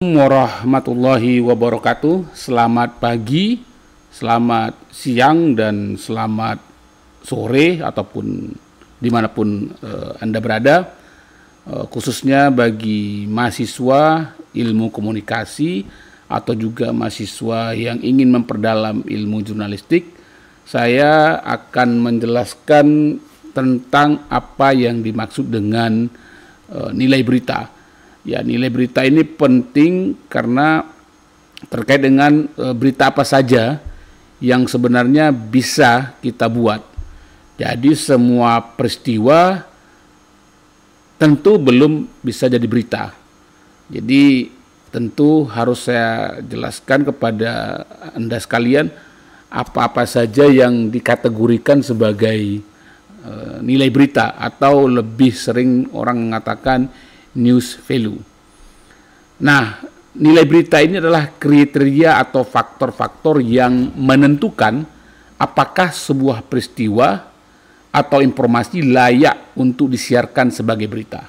warahmatullahi wabarakatuh. Selamat pagi, selamat siang, dan selamat sore ataupun dimanapun uh, Anda berada. Uh, khususnya bagi mahasiswa ilmu komunikasi atau juga mahasiswa yang ingin memperdalam ilmu jurnalistik, saya akan menjelaskan tentang apa yang dimaksud dengan uh, nilai berita Ya, nilai berita ini penting karena terkait dengan e, berita apa saja yang sebenarnya bisa kita buat. Jadi semua peristiwa tentu belum bisa jadi berita. Jadi tentu harus saya jelaskan kepada Anda sekalian apa-apa saja yang dikategorikan sebagai e, nilai berita atau lebih sering orang mengatakan news value. Nah, nilai berita ini adalah kriteria atau faktor-faktor yang menentukan apakah sebuah peristiwa atau informasi layak untuk disiarkan sebagai berita.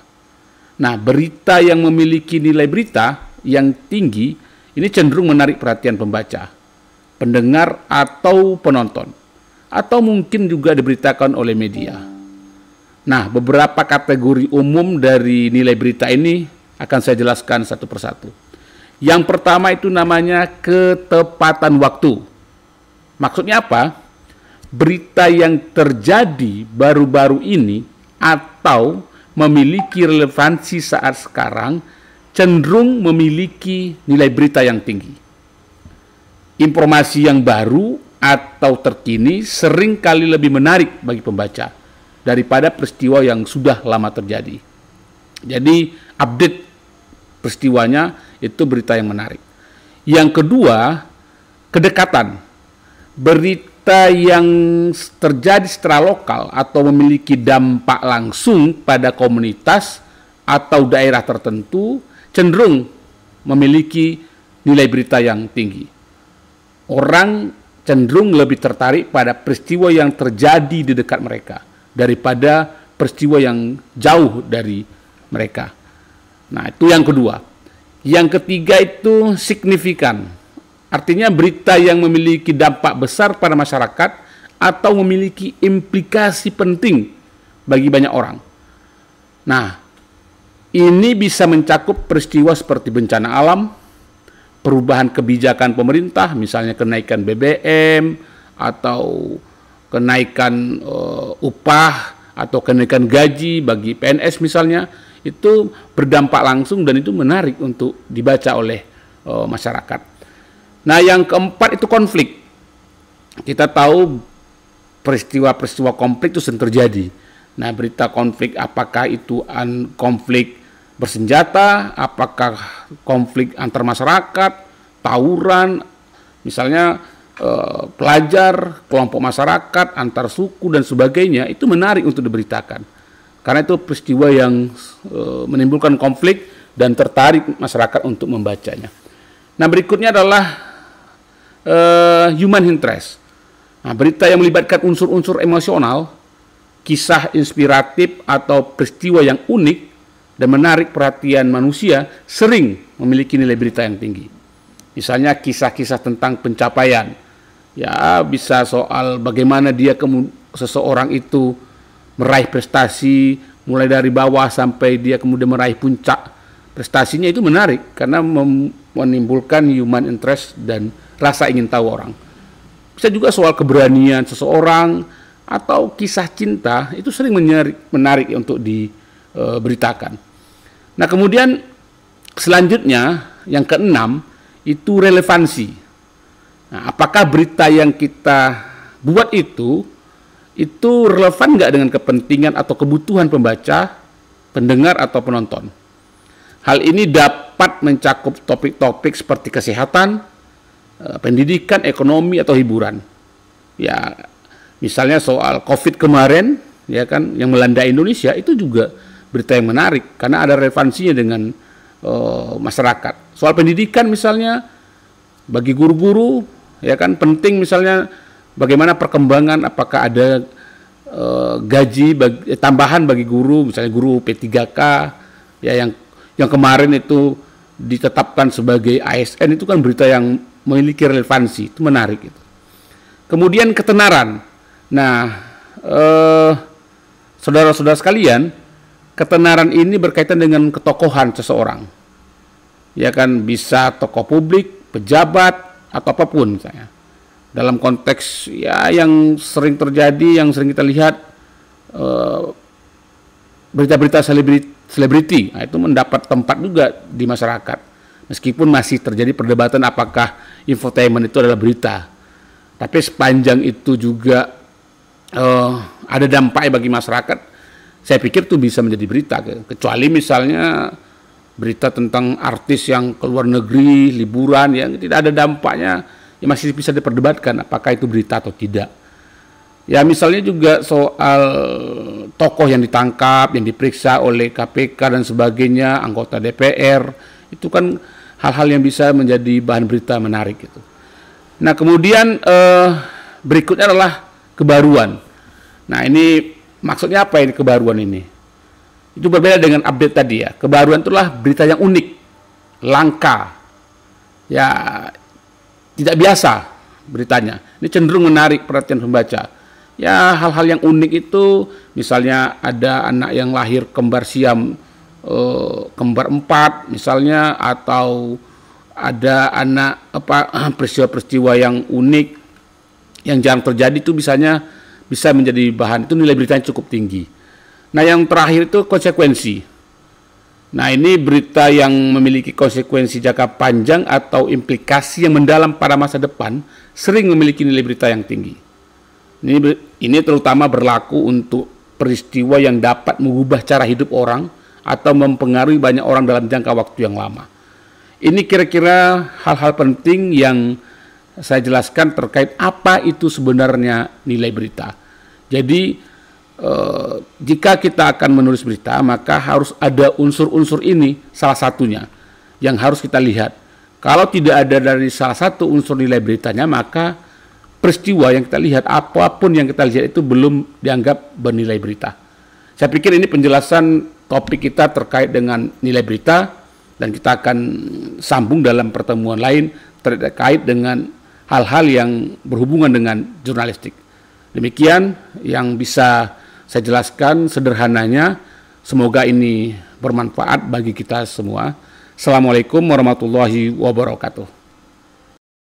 Nah, berita yang memiliki nilai berita yang tinggi ini cenderung menarik perhatian pembaca, pendengar atau penonton atau mungkin juga diberitakan oleh media. Nah, beberapa kategori umum dari nilai berita ini akan saya jelaskan satu persatu. Yang pertama itu namanya ketepatan waktu. Maksudnya apa? Berita yang terjadi baru-baru ini atau memiliki relevansi saat sekarang cenderung memiliki nilai berita yang tinggi. Informasi yang baru atau terkini seringkali lebih menarik bagi pembaca daripada peristiwa yang sudah lama terjadi. Jadi update peristiwanya itu berita yang menarik. Yang kedua, kedekatan. Berita yang terjadi secara lokal atau memiliki dampak langsung pada komunitas atau daerah tertentu cenderung memiliki nilai berita yang tinggi. Orang cenderung lebih tertarik pada peristiwa yang terjadi di dekat mereka daripada peristiwa yang jauh dari mereka. Nah, itu yang kedua. Yang ketiga itu signifikan. Artinya berita yang memiliki dampak besar pada masyarakat atau memiliki implikasi penting bagi banyak orang. Nah, ini bisa mencakup peristiwa seperti bencana alam, perubahan kebijakan pemerintah, misalnya kenaikan BBM atau kenaikan uh, upah atau kenaikan gaji bagi PNS misalnya itu berdampak langsung dan itu menarik untuk dibaca oleh uh, masyarakat. Nah, yang keempat itu konflik. Kita tahu peristiwa-peristiwa konflik itu sering terjadi. Nah, berita konflik apakah itu an konflik bersenjata, apakah konflik antar masyarakat, tawuran, misalnya Eh, pelajar, kelompok masyarakat, antar suku dan sebagainya itu menarik untuk diberitakan. Karena itu peristiwa yang eh, menimbulkan konflik dan tertarik masyarakat untuk membacanya. Nah, berikutnya adalah eh, human interest. Nah, berita yang melibatkan unsur-unsur emosional, kisah inspiratif atau peristiwa yang unik dan menarik perhatian manusia sering memiliki nilai berita yang tinggi. Misalnya kisah-kisah tentang pencapaian. Ya, bisa soal bagaimana dia seseorang itu meraih prestasi mulai dari bawah sampai dia kemudian meraih puncak prestasinya itu menarik karena menimbulkan human interest dan rasa ingin tahu orang. Bisa juga soal keberanian seseorang atau kisah cinta itu sering menarik, menarik untuk diberitakan. Eh, nah, kemudian selanjutnya yang keenam itu relevansi. Nah, apakah berita yang kita buat itu itu relevan nggak dengan kepentingan atau kebutuhan pembaca, pendengar atau penonton? Hal ini dapat mencakup topik-topik seperti kesehatan, eh, pendidikan, ekonomi atau hiburan. Ya, misalnya soal COVID kemarin, ya kan, yang melanda Indonesia itu juga berita yang menarik karena ada relevansinya dengan uh, masyarakat. Soal pendidikan misalnya bagi guru-guru ya kan penting misalnya bagaimana perkembangan apakah ada e, gaji bagi, eh, tambahan bagi guru misalnya guru P3K ya yang yang kemarin itu ditetapkan sebagai ASN itu kan berita yang memiliki relevansi itu menarik itu. Kemudian ketenaran. Nah, eh, saudara-saudara sekalian, ketenaran ini berkaitan dengan ketokohan seseorang ya kan bisa tokoh publik, pejabat atau apapun saya Dalam konteks ya yang sering terjadi, yang sering kita lihat berita eh, berita-berita selebriti, nah, itu mendapat tempat juga di masyarakat. Meskipun masih terjadi perdebatan apakah infotainment itu adalah berita, tapi sepanjang itu juga uh, ada dampaknya bagi masyarakat, saya pikir itu bisa menjadi berita. Kecuali misalnya berita tentang artis yang keluar negeri liburan yang tidak ada dampaknya ya masih bisa diperdebatkan apakah itu berita atau tidak ya misalnya juga soal tokoh yang ditangkap yang diperiksa oleh KPK dan sebagainya anggota DPR itu kan hal-hal yang bisa menjadi bahan berita menarik itu nah kemudian eh, berikutnya adalah kebaruan nah ini maksudnya apa ini kebaruan ini itu berbeda dengan update tadi ya. Kebaruan itulah berita yang unik, langka, ya tidak biasa beritanya. Ini cenderung menarik perhatian pembaca. Ya hal-hal yang unik itu misalnya ada anak yang lahir kembar siam, eh, kembar empat misalnya atau ada anak apa peristiwa-peristiwa yang unik yang jarang terjadi itu misalnya bisa menjadi bahan itu nilai beritanya cukup tinggi. Nah yang terakhir itu konsekuensi. Nah ini berita yang memiliki konsekuensi jangka panjang atau implikasi yang mendalam pada masa depan sering memiliki nilai berita yang tinggi. Ini, ini terutama berlaku untuk peristiwa yang dapat mengubah cara hidup orang atau mempengaruhi banyak orang dalam jangka waktu yang lama. Ini kira-kira hal-hal penting yang saya jelaskan terkait apa itu sebenarnya nilai berita. Jadi Eh, jika kita akan menulis berita, maka harus ada unsur-unsur ini salah satunya yang harus kita lihat. Kalau tidak ada dari salah satu unsur nilai beritanya, maka peristiwa yang kita lihat, apapun yang kita lihat itu belum dianggap bernilai berita. Saya pikir ini penjelasan topik kita terkait dengan nilai berita dan kita akan sambung dalam pertemuan lain terkait dengan hal-hal yang berhubungan dengan jurnalistik. Demikian yang bisa saya jelaskan sederhananya, semoga ini bermanfaat bagi kita semua. Assalamualaikum warahmatullahi wabarakatuh.